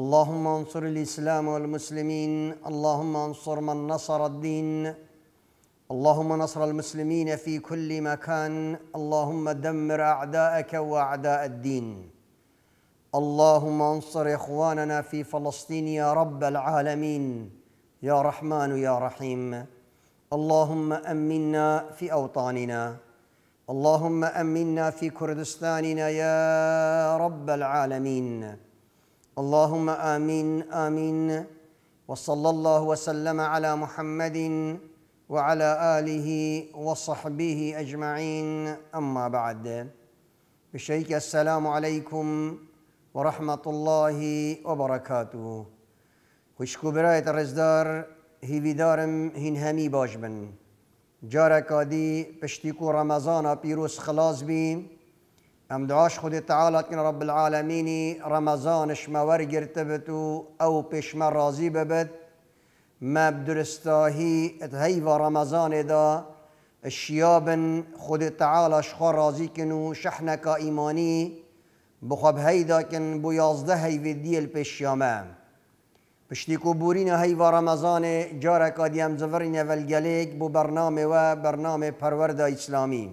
اللهم انصر الاسلام والمسلمين اللهم انصر من نصر الدين اللهم نصر المسلمين في كل مكان اللهم دمر اعداءك واعداء الدين اللهم انصر اخواننا في فلسطين يا رب العالمين يا رحمن يا رحيم اللهم امنا في اوطاننا اللهم امنا في كردستاننا يا رب العالمين اللهم امين امين وصلى الله وسلم على محمد وعلى اله وصحبه اجمعين اما بعد بشيك السلام عليكم ورحمه الله وبركاته خشكو برايه رزدار هي بدارم هن همي باجبن جارك دي پشتی رمضان بيروس خلاص بي امد خود تعالی کن رب العالمین رمضانش مور گرتبت و او پیش من راضی ببد ما بدرستاهی اتهی و رمضان دا الشيابن خود تعالى شخور رازيكن شحنك إيماني بخب هيداكن بو يازده هي ودي البشيامة بشتيكو بورينا هي رمضان جارك ديام زفرنا والجليك بو برنامه و برنامه پرورده إسلامي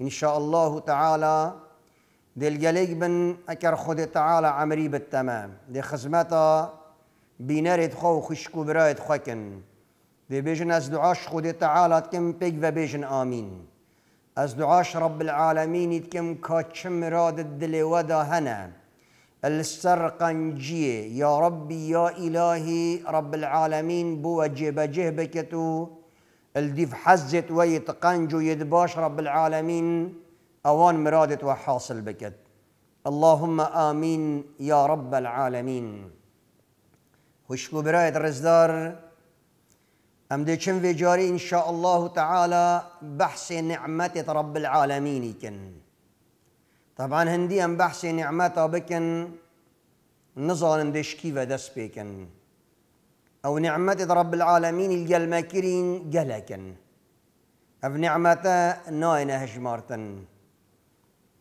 إن شاء الله تعالى دلگلیک بن اگر خود تعالی عمري بالتمام دی خزمتا بینارت خو خشکو برایت خوکن دی بیجن از دعاش خود تعالی کم پیگ و آمين آمین از دعاش رب العالمین کم كاتشم راد دل ودا هنه السرقنجية يا ربي يا إلهي رب العالمين بوجب جهبكتو الديف حزت ويتقنجو يدباش رب العالمين اوان مرادت وحاصل بكت اللهم آمين يا رب العالمين وشكو براية رزدار ام دی چن جاري إن شاء الله تعالى بحث نعمة رب العالمين يكن. طبعا هندي ام بحث بكن نظر إن دشکی و دس بكن او نعمة رب العالمین الجلمکرین جلكن أف نعمة ناینه هجمارتن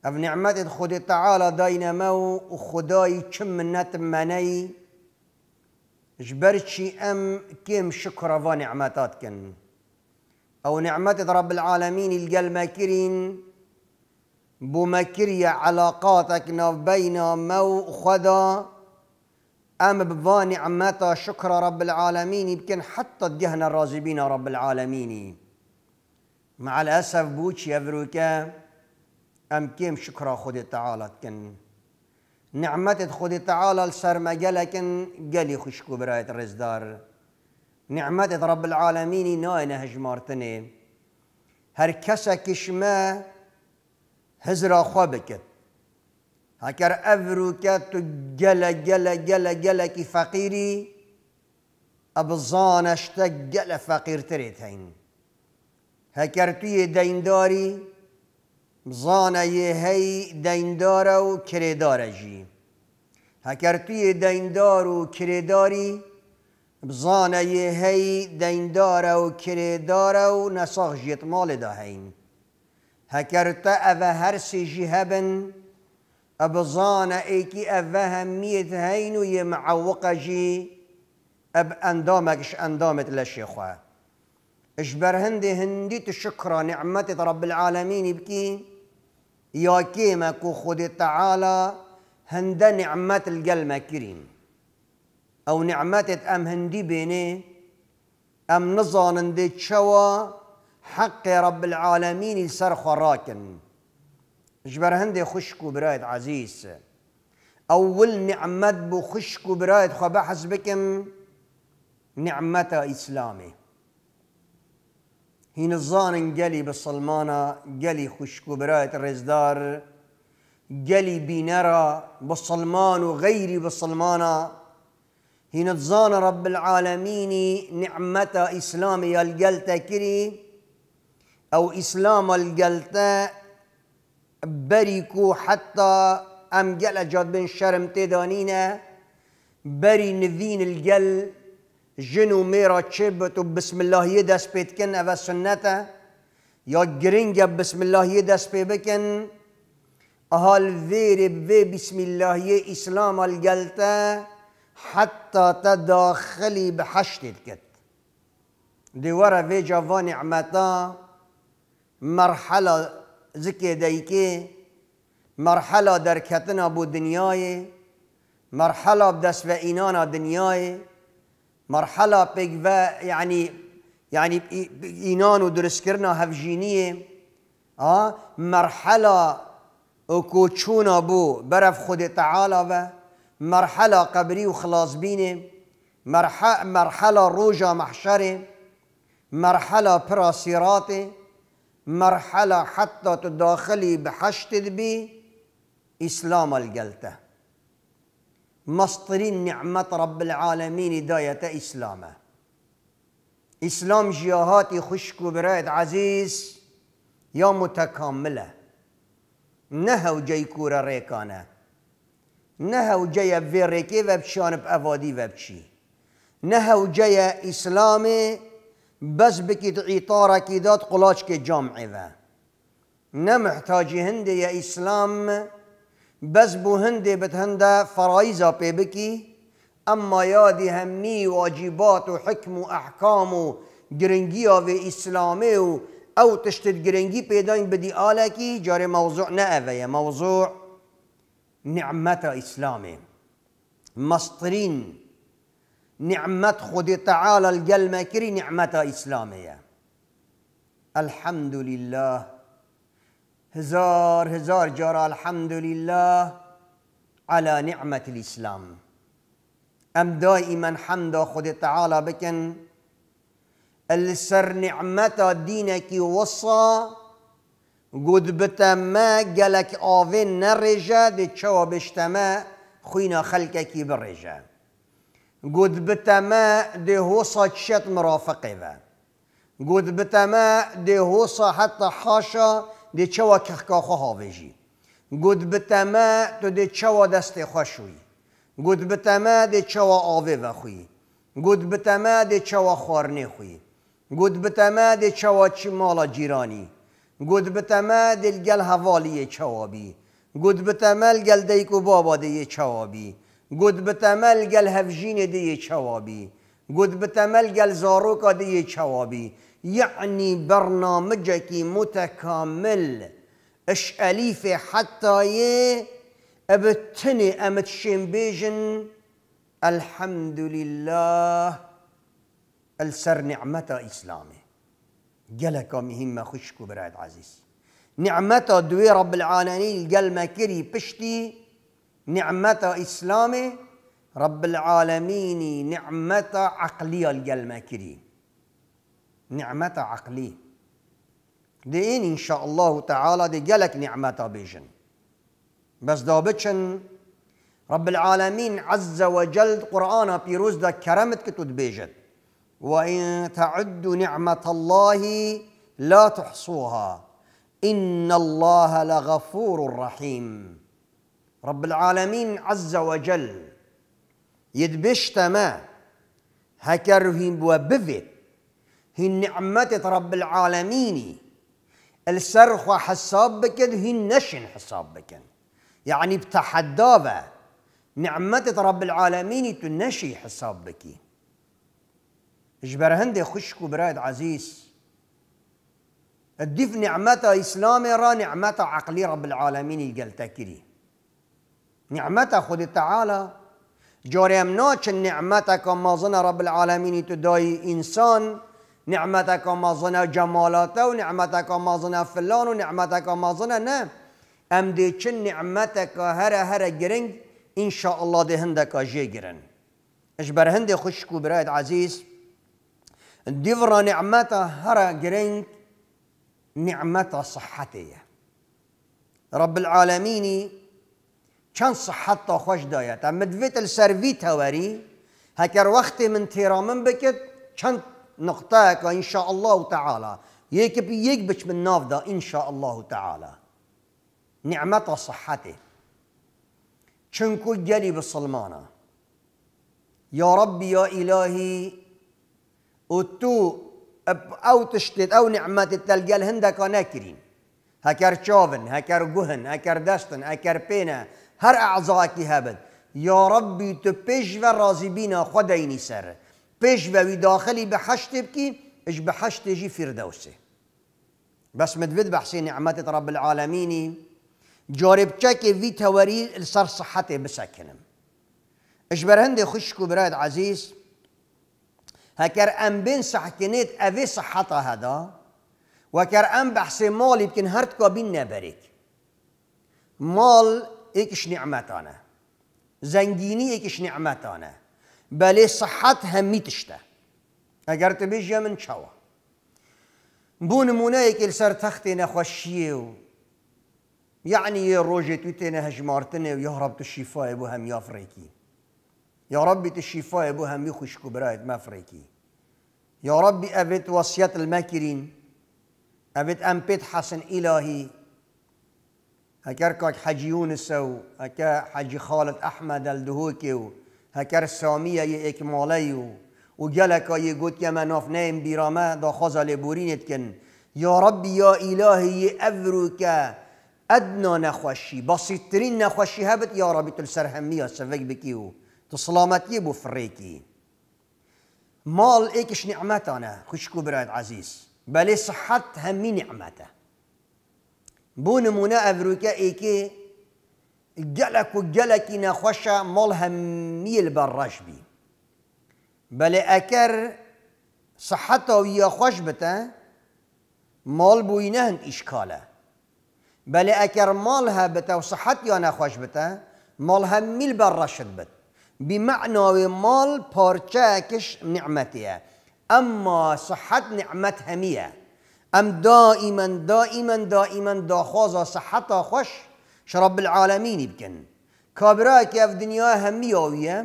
اف نعمت خود تعالى داینما و خدای كم منت مني جبرچی ام كم شكر و نعمتاتكن او نعمت رب العالمين الجل ماكرين بمكرية علاقاتك ناف بين مو خدا أم بفا نعمتا شكر رب العالمين يمكن حتى الدهن الرازبين رب العالمين مع الأسف بوتش يفروكا ام كيم شكرا خود تعالى كن نعمت خود تعالى السرمجة لكن قالي خشكو براية رزدار نعمت رب العالمين ناين هجمارتني هر کسا کشما هزرا خوا هكر افرو کد تو گل گل گل كي فقيري فقیری ابزانش تا گل فقیر ترید هكر تي دينداري بزانه یه هی دینداره و کرداره جی هکر توی دیندار و کرداری بزانه یه هی دینداره و کرداره و نساخ جیت مال دا هین هکر تا هر سی جی هبن ابزانه ایکی اوه همیت هین و یه معوقه جی اب اندامکش اندامت لشی خواه اشبر هندي هندي الشكر نعمة رب العالمين بكي يا كيمك وخذ تعالى هند نعمة القلمة كريم أو نعمة أم هندي بيني أم نظن هندي شوى حق رب العالمين يسر راكن اجبر هندي خشكو برايد عزيز أول نعمة بخشكو برايد خبحث بكم نعمة إسلامي هينزانن قلي بالصلمانة قلي خشكو براية الرزدار قلي بنرى بالصلمان وغيري بالصلمانة هينتزان رب العالمين نعمة يا القلتا كري أو إسلام الجلتا بريكو حتى أم جاد بن شرم تدانينا بري نذين الجل جن و چبت بسم الله یه دست پید کن او سنته یا گرینگ بسم الله یه دست پید بکن اهال ویر بسم الله یه اسلام الگلته حتی داخلی به حشتت کت. دیواره وی جوان عمتا مرحله ذکر دیکه مرحله در کتنا بود دنیای مرحله دست و اینانا دنیای مرحله بيجفا يعني يعني اينان ودرس كرنا هفجينيه اه مرحله وكوتشونا بو برف خود تعالى با مرحله قبري وخلاص بيني مرحله مرحله روجا محشره مرحله برا سيراته مرحله حتى تداخلي بحشت بي اسلام الجلته مصدرين نعمة رب العالمين داية إسلامه إسلام جياهاتي خشكو برايد عزيز يا متكاملة نهو جاي ريكانه نهو هوجه في ريكي بشان بأفادي و نهو نه إسلامي بس بكيت عطاره کی قلاشك جامعي که جامعه و نه محتاجی هنده یا اسلام بس بو هندي بتهندا فرايزا بيبكي اما يادي همي واجبات وحكم واحكام وجرنجيا في اسلامي او تشتت جرنجي بيداين بدي آلكي جاري موضوع نأفيا موضوع نعمة اسلامي مسطرين نعمة خدي تعالى الجل ماكري نعمة اسلامية الحمد لله هزار هزار جار الحمد لله على نعمة الإسلام ام دائما حمد خد تعالى بكن السر نعمة دينك وصى قد بتما قالك آفين نرجا دي تشوى بشتما خوينا خلقك برجا قد بتما دي هوصا تشت مرافقه قد بتما دي هوصا حتى حاشا دی چوا کخکاخو هاویجی گود بتما تو دی چوا دست خوشوی گود بتما دی چوا آوی و خوی گود بتما دی چوا خارنی خوی گود بتما دی چوا چی مالا جیرانی گود بتما گل حوالی چوابی گود بتمل گل دیکو بابا دی چوابی گود بتمل گل هفجین دی چوابی گود بتمل گل زاروکا دی چوابی يعني برنامجك متكامل اش أليفة حتى يه ابتني امت بيجن الحمد لله السر نعمتا اسلامي جلك مهمة خشكو براد عزيز نعمتا دوي رب العالمين قال ما كري بشتي نعمتا اسلامي رب العالمين نعمتا عقلية ما كريم نعمة عقلي دين إن شاء الله تعالى دي جلك نعمة بيجن بس دابتشن رب العالمين عز وجل قرآن بيروز دا كرمت كتود بيجن وإن تعدوا نعمة الله لا تحصوها إن الله لغفور رحيم رب العالمين عز وجل يدبشتما هكرهم هكرهيم وبفت هي نعمة رب العالمين السرخ حساب بكن هي نشن حساب بكن يعني بتحدابة نعمة رب العالمين تنشي حساب بكي اجبر خشكو براد عزيز الدف نعمة إسلام را نعمة عقلي رب العالمين الجلتكري نعمة خد تعالى جوري النعمة كما ظن رب العالمين تداي انسان نعمتك زنا جمالاته و نعمتك زنا فلان و نعمتك زنا نه ام دي چن نعمتك هر هر گرنگ ان شاء الله ده هندك اجي گرن اش بر هند کو برایت عزیز دیورا نعمت هر گرنگ نعمت صحتیه رب العالمين چن صحت تا خوش دایت ام مدویت السرویت هواری هکر وقت من تیرامن بکت چند نقطاك ان شاء الله تعالى يك يكبش من نافدا ان شاء الله تعالى نعمة صحته چنكو جلي بسلمانا يا ربي يا إلهي وتو أو تشتت أو نعمة تلقى الهندك ناكرين هكر شوفن هكر جهن هكر دستن هكر بينا هر أعضائك هابد يا ربي تبيش ورازي بينا خديني سر پیش وی داخلی به حشت اش به حشت جی فردوسه بس مدفد بحسين نعمت رب العالمين جارب تشكي في توري السر صحتي بسكنم اش هندي خشكو براد عزيز هكر ام بين سحكنيت افي صحتها هذا وكر ام بحسي مالي بكن هرتكو بين نبريك مال ايكش نعمتانا زنجيني ايكش نعمتانا بەلێ سەحەت هەمی تشتە ئەگەر تبیژە من بون بوو نمونەیەکی لەسەر تەختێ نەخۆشیە يعني یعنی یە ڕۆژێت توی تێنە هەژمارتنێ و رب تو شیفاە بۆ هەم یافرێکی یاڕبی تو شیفاە بۆ هەمی خوشک و برایەت مەفرێکی یاڕبی ئەبێت وەسیەت المەکرین ئەبێت ئەم پێت حەسن ئیلاهی هەکەر کاک حەجیونسە و هەکە حەجی خاڵت ئەحمە دەلدهۆکێ هکر سامیه اکماله و گلک ای گوت که من نیم بیرامه دا خوزا بورینت کن یا ربی یا الهی افرو که ادنا نخوشی بسیترین نخوشی هبت یا ربی تل سرهمی سفک بکی تو سلامتی بو فریکی مال ایکش نعمتانه خوشکو براد عزیز بلی صحت همی نعمت بو نمونه افرو که ایکی گەلک و گەلکی نەخۆشە مالهم ميل بە ڕەشبی أكر صحته سەحەتەوە یەخۆش بتە ماڵ بووی نەهند ئیشکالە بەلێ ئەکەر ماڵ هەبتە و سەحەت یا نەخۆش بتە ماڵ هەمیل بە ڕەشت بت بمعناوێ ماڵ پارچەکش نعمەتەیە ئەمما سەحەت نعمەت هەمیە ئەم دائیمەن دائیمەن دائیمەن داخوازە سەحەتە خۆش شرب العالمين بكن كابراك يا دنيا همي اويه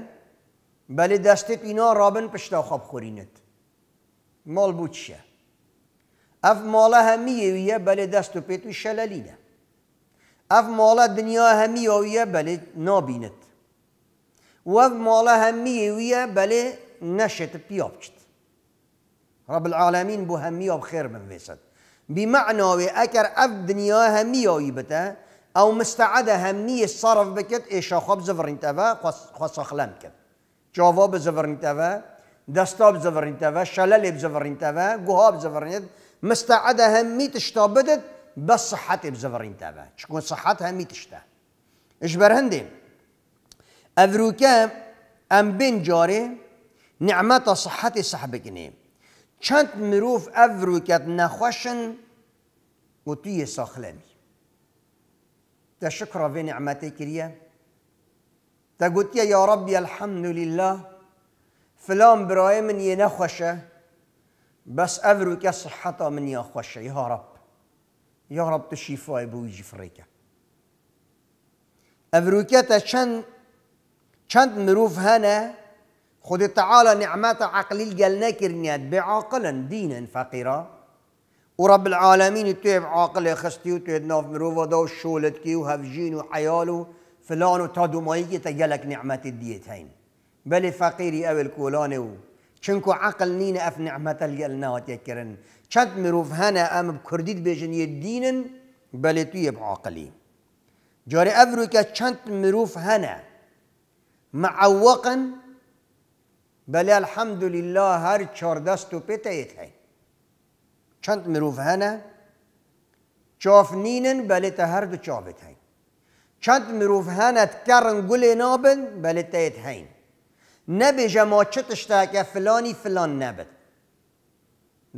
بل دشتت اینا رابن پشتا خواب خورینت مال بودشه اف مالا همیه ویه بل دست و پیت اف مالا دنیا همیه ویه بل نابینت و اف مالا همیه ویه بل نشت پیاب رب العالمين بو همیه خیر من ویسد بمعنى اكر اف دنیا همیه وی بته او مستعده همیه صرف بکت ایشا خواب زفرنت اوه خواست خلم کن جاوا بزفرنت اوه دستا بزفرنت اوه شلل بزفرنت اوه گوها بزفرنت مستعده همی تشتا بدت بس صحت بزفرنت اوه چکون صحت همی تشتا اجبر هندیم افروکه ام بین جاره نعمت صحت صحبه کنیم چند مروف افروکت نخوشن و توی ساخلمی تشكر في نعمتك يا تقول يا ربي الحمد لله فلان براي من ينخوشة بس أفرك صحته من يخوشة يا رب يا رب تشيفا يبوي جفريك أفرك تشن چند مروف هنا خد تعالى نعمات عقلي الجل ناكر بعاقلا دينا فقيرا ورب العالمين تعب عاقل خستي وتعب ناف مروفا دا وشولتكي وهفجين وعيالو فلان وتادو مايكي تجلك نعمة الديتين هين بل فقيري أو الكولاني و چنكو عقل نين أف نعمة الجلنا وتيكرن چند مروف هنا أم بكرديت بيجن يدينن بل تعب عاقلي جاري أفريكا چند مروف هنا معوقا بل الحمد لله هر چار دستو بيتيت چند مروف هنا چاف نینن بلی تا هر دو چافت هین چند مروف هنا تکرن گل نابن بلی تایت هین نبی جما چتشتا که فلانی فلان نبد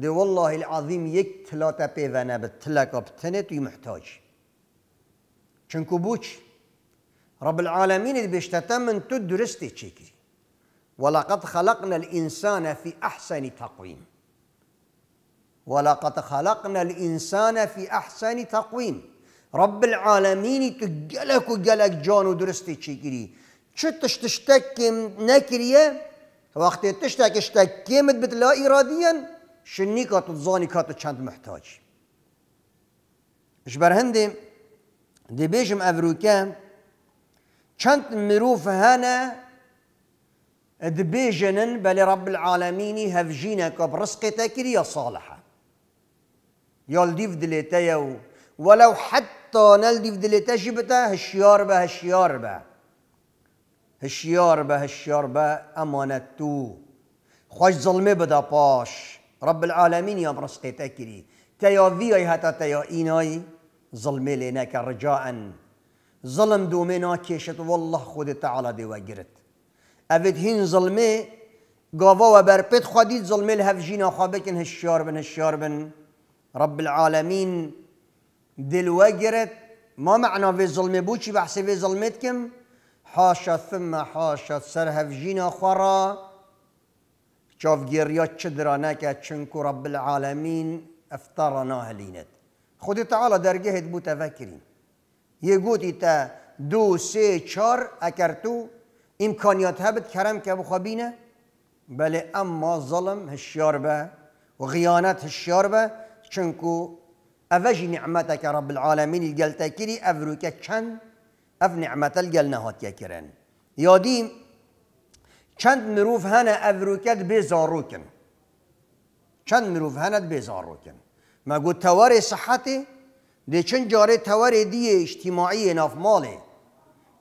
دي والله العظيم يك تلاتة بيفانا بتلك توی محتاج چنكو بوش رب العالمين اللي بيشتتمن تدرستي تشيكي ولقد خلقنا الإنسان في أحسن تقويم ولقد خلقنا الإنسان في أحسن تقويم رب العالمين تجلك جلك جانو درستي تشيكري چه تشتشتكم نكريه وقت تشتك كيمت بتلا إراديا شنی که تو زانی چند محتاج اش برهندي دي بيجم افروكا چند مروف دي دبيجنن بل رب العالمين هفجينك برزقتك يا صالحه يالدي في ولو حتى نلدي في دليتا جبتا هالشيار به هالشيار به هالشيار به هالشيار به أمانتو خوش ظلمه بدا باش رب العالمين يا برستي تكري تيا فيي هتا تايا إيناي ظلمه لناك رجاء ظلم دومنا كيشت والله خود تعالى دي وقرت أفيد هين ظلمه و وبربت خديد ظلمه لهفجينا خابكن هالشيار بن هالشيار بن رب العالمين دل وجرت ما معنى في ظلمي بوشي بحسي في ظلمتكم حاشا ثم حاشا سرها في جينا خرا شاف تشدرا ناكا شنكو رب العالمين افترنا هلينت خذ تعالى درجه متفكرين يقول تا دو سي شار اكرتو امكانيات هبت كرم كبخابينه بل اما ظلم هالشاربه وغيانات هالشاربه چونکو اوج نعمتك رب العالمين الجل افرو که چند اف نعمت الجل نهات يكرن ياديم چند مروف هنا افروكت کن چند مروف هنت بزاروكن ما قلت تواري صحتي ده چند جاره تواري دي اجتماعی ناف مالي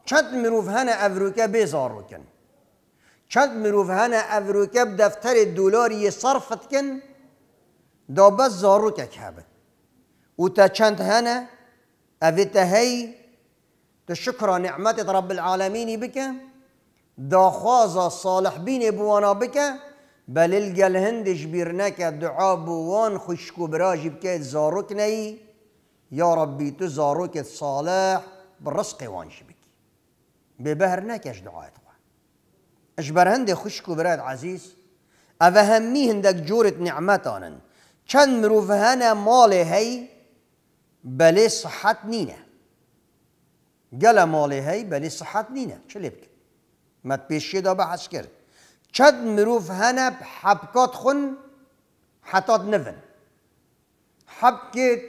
چند مروف هنا افروكه کن چند مروف هنا که بدفتر الدولاري صرفت کن دا بس زاروکک هبه و تا چند هنه اوی تا هی تا شکر نعمت رب العالمینی بك دا خواز صالح بین بوانا بك بل الگل هندش بیر نکه دعا بوان خوشکو براجی بکه زاروک نی یا ربی تو زاروک صالح برسق وانش بکی ببهر نکش دعایت خواه اجبر هنده خوشکو براد عزیز اوه همی هندک جورت نعمتانن چند مرۆڤ هەنە ماڵێ هەی بەلێ سەحەت نینە گەلە ماڵێ هەی بەلێ سەحەت نینە چ لێ بکە مەت پێشێدا بە حەس کرد چند مرۆڤ هەنە حەبکات خون حەتات نفن حبکت کرد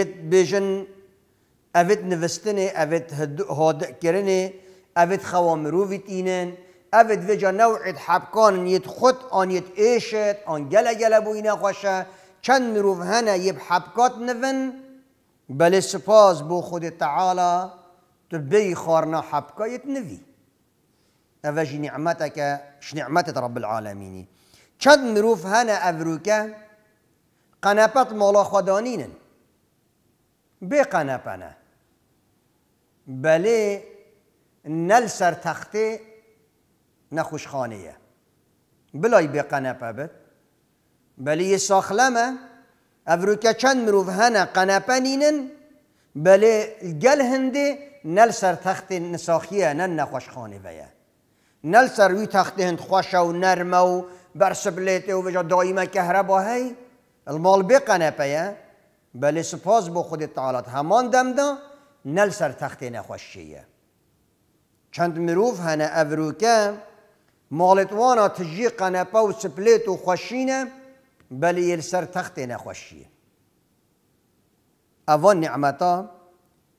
یت بێژن ئەvت نوستنێ ئەvت هادکردێ ئەvت خەوا مرۆڤیت اینن اوید وجا نوعید حبکان یت خود آن یت ایشت آن گله گله بو اینا خوشه چند مروف هنه یب حبکات نون بله سپاس بو خود تعالی تو بی خارنا حبکایت نوی اوش نعمتك ش نعمتت رب العالمين چند مروف هنه افروکه قنپت مالا خدانینن بی قنپنه بله نل سر تخته نخوشخانه بلای او رو که چند ئەڤروکە چند قنپه هەنە بله گل هنده نل سر نل تەختی نساخیە نخوش خانه بەیە نل سر وی تخت هند و نرم و بەرسبلێتێ و بەجا دایمە کە هی. المال هەی المال بێقەنەپەیە بله سپاس بۆ خودی تەعاالات هەمان دەمدا نەل نخوشیه. چند مروف هنه او رو که مالتوانا تجی قنپا و سپلیت و خوشینه بلی السر تخت نخوشیه اوان نعمتا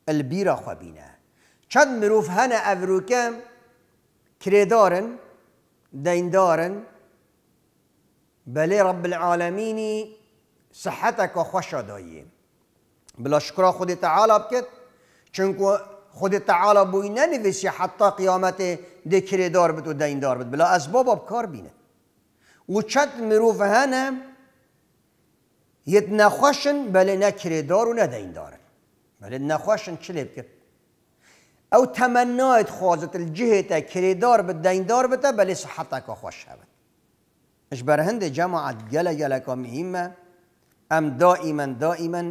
البیرا خوابینه چند مروف هنا افروکه كريدارن ديندارن بلی رب العالمين صحتك خوشا دايي بلا شكرا خود تعالى بكت چونكو خود تعالی بوی ننویسی حتی قیامت دکره دار بد و دین دار بد بلا اسباب آب کار بینه و چت مروف هنه یت نخوشن بله نکره دار و ندین دارن بله نخوشن چلیب کرد او تمنایت خوازت الجهت دار بد دیندار بتا بلی صحتا که خوش شود اش برهند جماعت گل گل که مهمه ام دائما دائما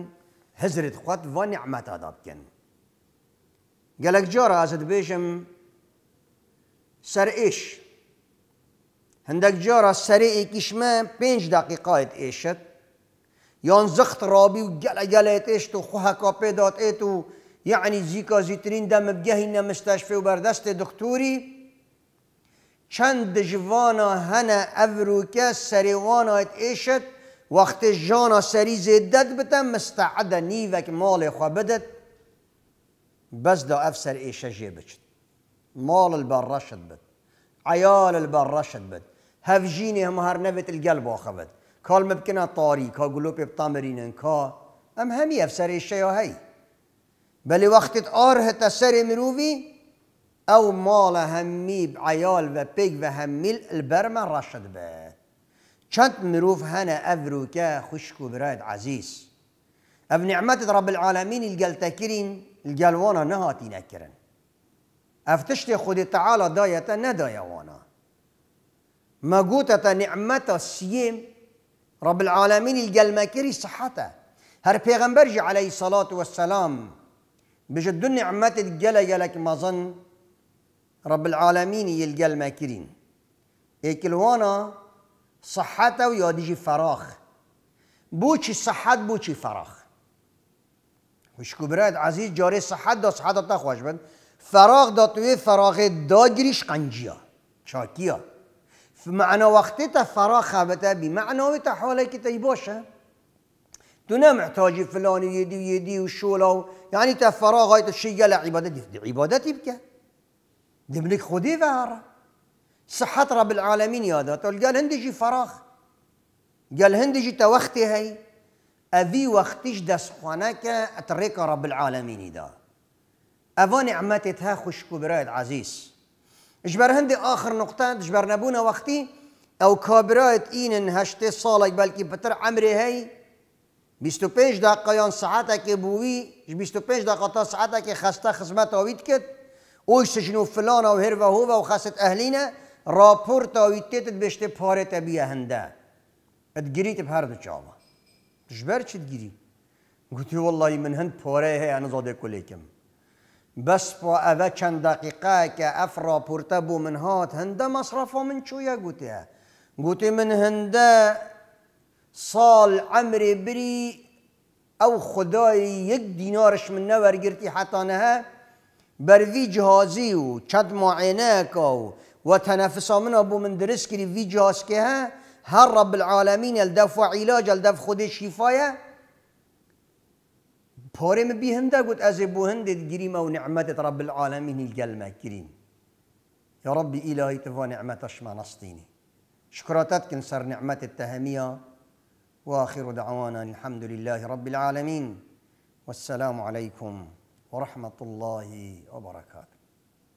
هزرت خود و نعمت آداب کن قالك جورا ازد بيشم سر ايش هندك جورا ايش ما بينج دقيقة ايشت يان زخت رابي وقال قال ايش تو خوها كابي دات ايتو يعني زيكا زيترين دم بجهينا مستشفى وبردست دكتوري چند جوانا هنا افروكا سريوانا ايشت وقت جانا سري زدت بتم مستعدة نيفك مال خبدت بس لو افسر شجي جيبت مال البرشت بد عيال البرشت بد هفجيني هم هر نبت القلب آخبت كال مبكنا طاري كا گلوپ بتامرینن كا ام همي افسر شيا هی بل وقت آره تسر مروفي او مال همي بعيال و پیگ و همیل البرم رشد به چند مروف هنا افروكا خشكو براد عزيز اف نعمت رب العالمين القلتكرين الجلوانا نهاتي نكرن افتشتي خودي تعالى دايتا ندايا وانا ما گوتتا نعمتا سيم رب العالمين الگلمکری صحتا هر پیغمبر جی عليه الصلاة والسلام بجد نعمت الجل يلك مظن رب العالمين يلقى ماكرين اكلوانا صحته ويادجي فراخ بوشي صحت بوشي فراخ كبرات عزيز جاري صحت دا صحت دا خوش بند فراغ دا توي فراغ دا جريش قنجيا شاكيا فمعنى وقت تا فراغ خابتا بمعنى تا حاله كتا يباشا تو نمحتاج فلان يدي و وشولا و يعني و شولا و یعنی تا فراغ های تا شیگه لعبادت بكا دي ملك خودي فهارا صحة رب العالمين يا ذا قال هندجي فراغ قال هندجي توختي هاي أبي وقتش دس خانك أتريك رب العالمين دا أفا نعمتها خوش كبرايد عزيز جبر هندي آخر نقطة جبر نبونا وقتي أو كبرايد إينن هشتي صالك بلكي بتر عمري هاي 25 دقیقه یا ساعت که بوی بيستو بيج دا قطا ساعتك خستا خدمت آوید کرد او سجن فلان و هر و هو و خست اهلینه راپورت آوید تیتت بشته پاره تبیه هنده ات گریت هر دژبەر چیت گیری گوتی وڵی من هەند پۆرەی هەیە نزۆدێ کولێکم بەس بۆ ئەvە چەند دقیقاکە ئەفرا پورتە بوو من هات هەندە مەصرفۆ من چویە گوتە گوتی اه. من هەندە ساڵ ئەمرێ بری او خدای یەک دینارش من نەوەرگرتی حتانەهە بەروی جیهازی و چەند معێنەکە و وەتەنەفسا منە بوو من درستکری وی جیاسکە هە هل رب العالمين الدفع علاج الدفع خود شفایه پاره می بیهنده گود از بوهنده گریم و نعمتت رب العالمین الگلمه گریم يا رب إلهي تفا نعمتش ما نصديني شكرتك نعمت نعمة التهمية وآخر دعوانا الحمد لله رب العالمين والسلام عليكم ورحمة الله وبركاته